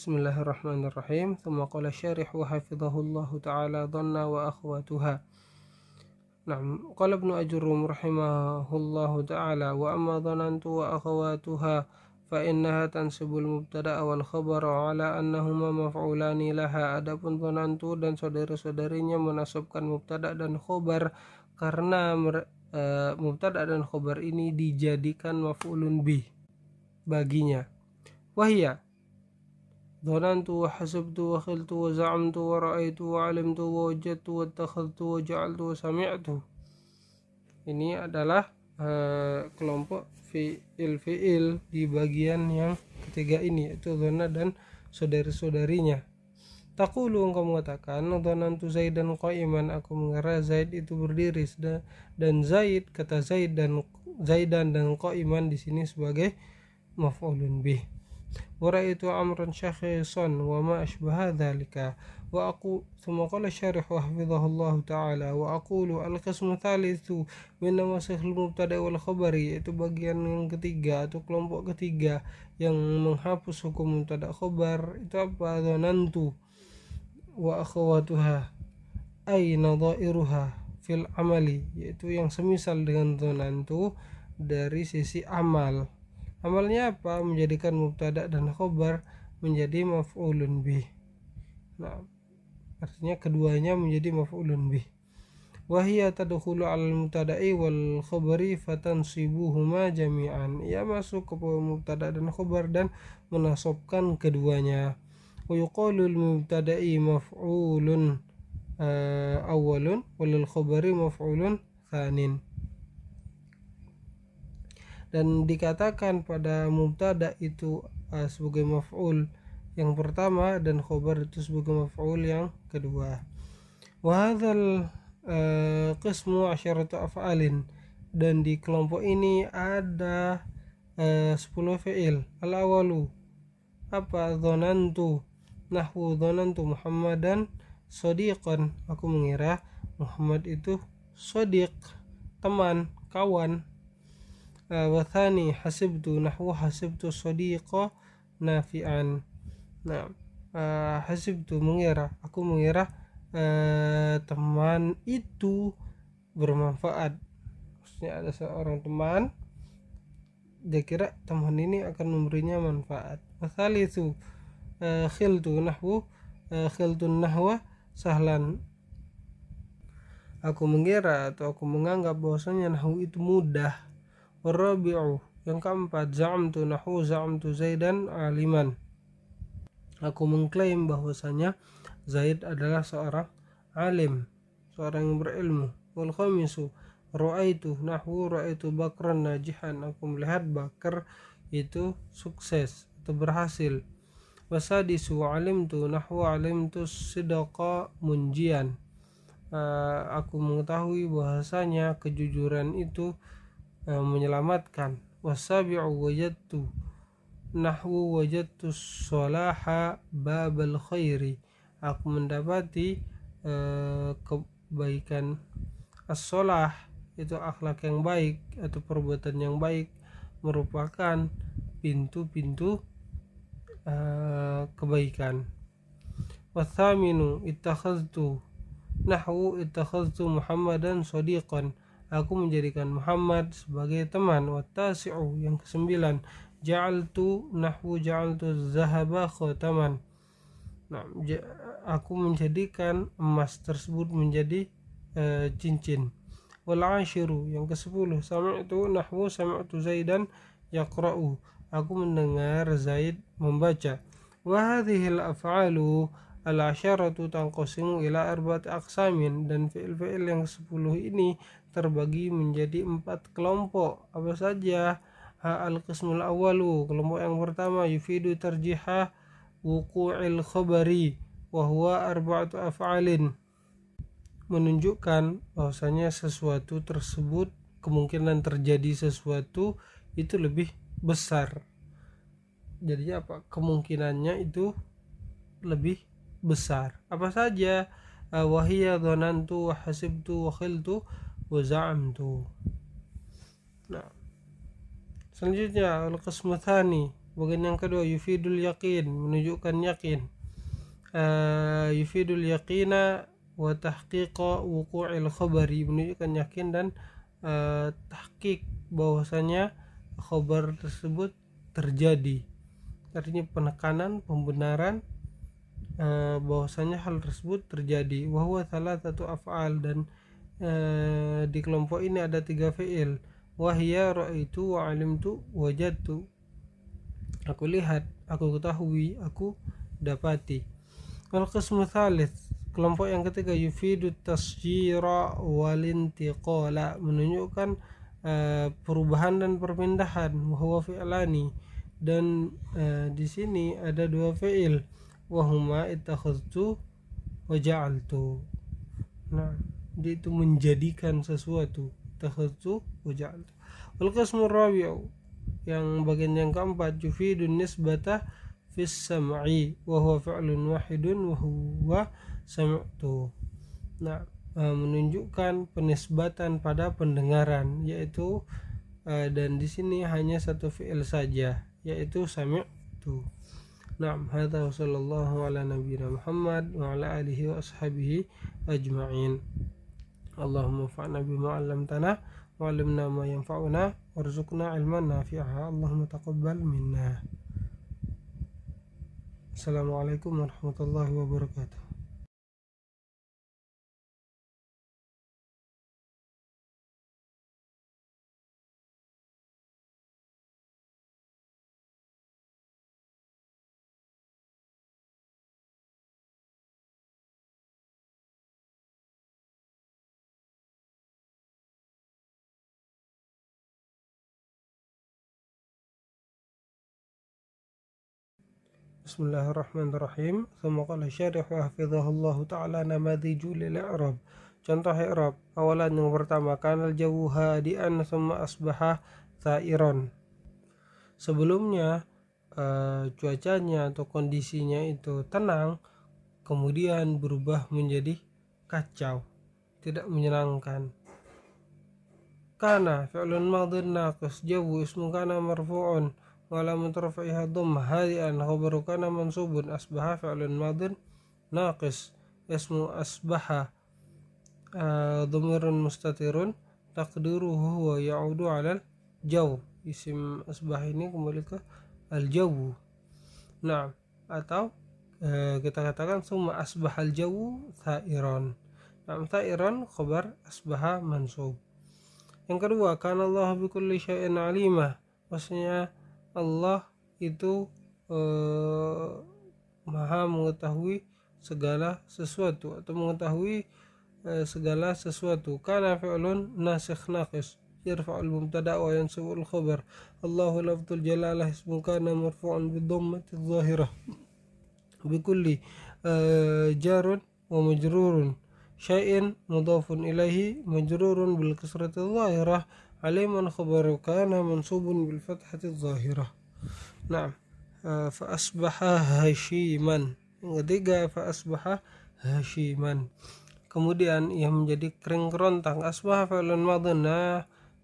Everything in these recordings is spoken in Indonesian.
Bismillahirrahmanirrahim. Thumma qala syarih wa hafidhahullahu ta'ala dhanna wa akhwatuha. Naam, qala Ibnu Ajrum rahimahullahu ta'ala wa amma dhanantu wa akhwatuha fa innaha tansibul mubtada wal khabar ala annahuma maf'ulani laha adapun dhanantu dan saudara-saudarinya menasubkan mubtada dan khabar karena e, mubtada dan khabar ini dijadikan maf'ulun bih baginya. wahya ظننت وحسبت وخلت وزعمت ورأيت وعلمت ووجدت واتخذت وجعلت وسمعت ini adalah uh, kelompok fi'il fi'il di bagian yang ketiga ini yaitu zona dan saudari-saudarinya Takulu engkau mengatakan Dhonantu Zaid dan Qaiman Aku mengira Zaid itu berdiri Dan Zaid kata Zaid dan Zaidan dan Qaiman di sini sebagai maf'ulun bih ورأيت عمرا شخيصا وما أشبه ذلك وأقول ثم قال الشارح وحفظه الله تعالى وأقول القسم الثالث من نواسخ mubtada والخبر يأتي yaitu bagian yang ketiga atau kelompok ketiga yang menghapus hukum mubtada khabar itu apa dhanantu wa akhawatuha ay nadairuha fil amali yaitu yang semisal dengan dhanantu dari sisi amal amalnya apa menjadikan mubtada dan khobar menjadi maf'ulun bi. nah artinya keduanya menjadi maf'ulun bi. wahia tadukhulu al mubtada'i wal khobari fatansibuhuma jami'an ia masuk ke mubtada dan khobar dan menasobkan keduanya wa al mubtada'i maf'ulun eh, awalun walil khobari maf'ulun tsanin dan dikatakan pada mubtada itu uh, sebagai maf'ul yang pertama dan khobar itu sebagai maf'ul yang kedua wa hadzal eh, qismu asyaratu af'alin dan di kelompok ini ada eh, uh, 10 fi'il al awalu apa dhonantu nahwu dhonantu muhammadan sodiqan aku mengira Muhammad itu Sodiq teman kawan wathani hasibtu nahwu hasibtu sadiqa nafi'an nah hasib hasibtu mengira aku mengira teman itu bermanfaat maksudnya ada seorang teman dia kira teman ini akan memberinya manfaat pasal itu khiltu nahwu khiltu nahwa sahlan aku mengira atau aku menganggap bahwasanya nahwu itu mudah Warabi'u yang keempat Za'amtu nahu za'amtu Zaidan aliman Aku mengklaim bahwasanya Zaid adalah seorang alim Seorang yang berilmu Wal khamisu Ru'aitu nahu ru'aitu bakran najihan Aku melihat bakar itu sukses atau berhasil Wasadisu alimtu nahwa alimtu sidqa munjian uh, Aku mengetahui bahwasanya kejujuran itu menyelamatkan wasabi'u wajadtu nahwu wajadtu solaha babal khairi aku mendapati uh, kebaikan as-solah itu akhlak yang baik atau perbuatan yang baik merupakan pintu-pintu uh, kebaikan wasaminu ittakhaztu nahwu ittakhaztu muhammadan sadiqan aku menjadikan Muhammad sebagai teman watasi'u yang kesembilan ja'altu nahwu ja'altu zahaba khotaman nah ja, aku menjadikan emas tersebut menjadi e, cincin wal ashiru yang ke-10 sami'tu nahwu sami'tu zaidan yaqra'u aku mendengar Zaid membaca wa af'alu al-asharatu tanqasimu ila arba'ati aqsamin dan fi'il-fi'il yang ke-10 ini terbagi menjadi empat kelompok apa saja al qismul awalu kelompok yang pertama yufidu tarjihah wuku khabari khobari arba'atu af'alin menunjukkan bahwasanya sesuatu tersebut kemungkinan terjadi sesuatu itu lebih besar jadinya apa kemungkinannya itu lebih besar apa saja wahiyah donantu hasibtu wa وزعمت nah selanjutnya al-qismu bagian yang kedua yufidul yakin menunjukkan yakin uh, eh, yufidul yakinah wa tahqiqa wuqu'il khabari menunjukkan yakin dan uh, tahqiq bahwasanya khabar tersebut terjadi artinya penekanan pembenaran uh, bahwasanya hal tersebut terjadi wahwa salah satu af'al dan Eh, di kelompok ini ada tiga fiil wahya ra'aitu wa alimtu wajadtu aku lihat aku ketahui aku dapati wal qismu kelompok yang ketiga yufidu tasjira wal intiqala menunjukkan uh, perubahan dan perpindahan wa fi'lani dan uh, di sini ada dua fi'il wahuma ittakhadtu wa ja'altu nah dia itu menjadikan sesuatu tahtu wajal wal qismu rabi'u yang bagian yang keempat yufidun nisbata fis sam'i wa huwa fi'lun wahidun wa huwa sam'tu nah e, menunjukkan penisbatan pada pendengaran yaitu e, dan di sini hanya satu fi'il saja yaitu sami'tu Naam hadha wa sallallahu ala nabiyina Muhammad wa ala alihi wa ashabihi ajma'in Allahumma fa'na bima 'allamtana wa 'allimna ma yanfa'una warzuqna ilman nafi'a. Allahumma taqabbal minna. Assalamualaikum warahmatullahi wabarakatuh. Bismillahirrahmanirrahim. Semoga qala syarih wa hafizahullahu ta'ala nama lil i'rab. Contoh i'rab. Awalan yang pertama Kana jauh hadian thumma asbaha thairon. Sebelumnya uh, cuacanya atau kondisinya itu tenang, kemudian berubah menjadi kacau, tidak menyenangkan. Kana fi'lun madhin naqus jauh ismu kana marfu'un wala mutrafaiha dhamma hadian khabaru kana mansubun asbaha fi'lun madun naqis ismu asbaha eh, dhamirun mustatirun taqdiruhu huwa ya'udu 'ala al-jaw isim asbah ini kembali ke al-jaw nah atau eh, kita katakan summa asbah al-jaw tha'iran nah tha'iran khabar asbaha mansub yang kedua kana Allah bi kulli syai'in 'alima maksudnya Allah itu eh, maha mengetahui segala sesuatu atau mengetahui eh, segala sesuatu karena fi'lun nasikh naqis يرفع المبتدا وينصب الخبر الله لفظ الجلالة اسم كان مرفوعا بالضمة الظاهرة بكل جار ومجرور شيء مضاف إليه مجرور بالكسرة الظاهرة عليم الخبر كان منصوب بالفتحة الظاهرة نعم فأصبح هشيما yang ketiga فأصبح هشيما kemudian ia menjadi kering kerontang asbah fa'lun madhun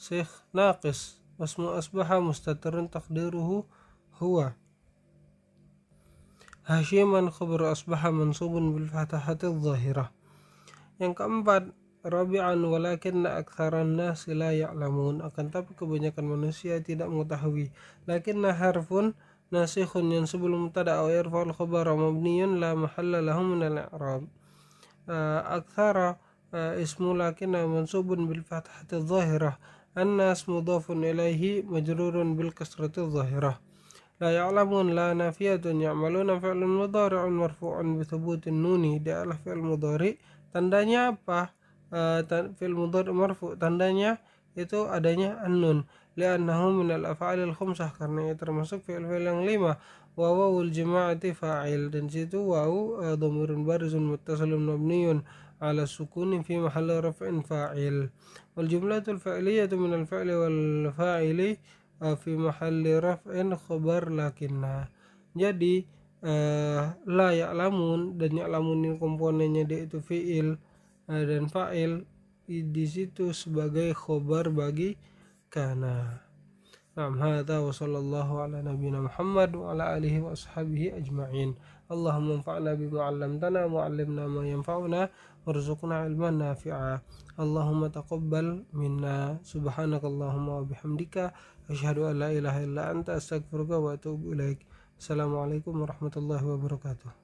sikh naqis wasmu asbaha mustatirun takdiruhu huwa hasyiman khabar asbaha mansubun bil fatahati zahirah yang keempat Rabi'an walakinna aktsaran nas la ya'lamun akan tapi kebanyakan manusia tidak mengetahui lakinna harfun nasikhun yang sebelum mubtada aw yarfa'ul khabar mabniyun la mahalla lahu min al-i'rab ah, aktsara ah, ismu lakinna mansubun bil fathati adh-dhahirah annas mudhafun ilaihi majrurun bil kasrati adh-dhahirah لا يعلمون لا نافية يعملون فعل مضارع مرفوع بثبوت nuni di فعل مضارع tandanya apa Eh, fil mudhari marfu tandanya itu adanya annun li'annahu min al-af'al al-khamsah karena ia termasuk fi'il-fi'il yang lima wa wawul jama'ati fa'il dan situ wawu eh, dhamirun barizun muttasilun mabniyun على السكون في محل رفع فاعل min al من wal fa'il eh, fi محل raf'in khabar lakinna jadi la ya'lamun dan ya'lamun komponennya dia itu fi'il Eh, dan fa'il di situ sebagai khobar bagi kana. Naam hadza wa sallallahu ala nabiyyina Muhammad wa ala alihi wa ashabihi ajma'in. Allahumma anfa'na bima 'allamtana wa 'allimna ma yanfa'una warzuqna 'ilman nafi'a. Allahumma taqabbal minna. Subhanakallahumma wa bihamdika asyhadu an la ilaha illa anta astaghfiruka wa atubu ilaik. Assalamualaikum warahmatullahi wabarakatuh.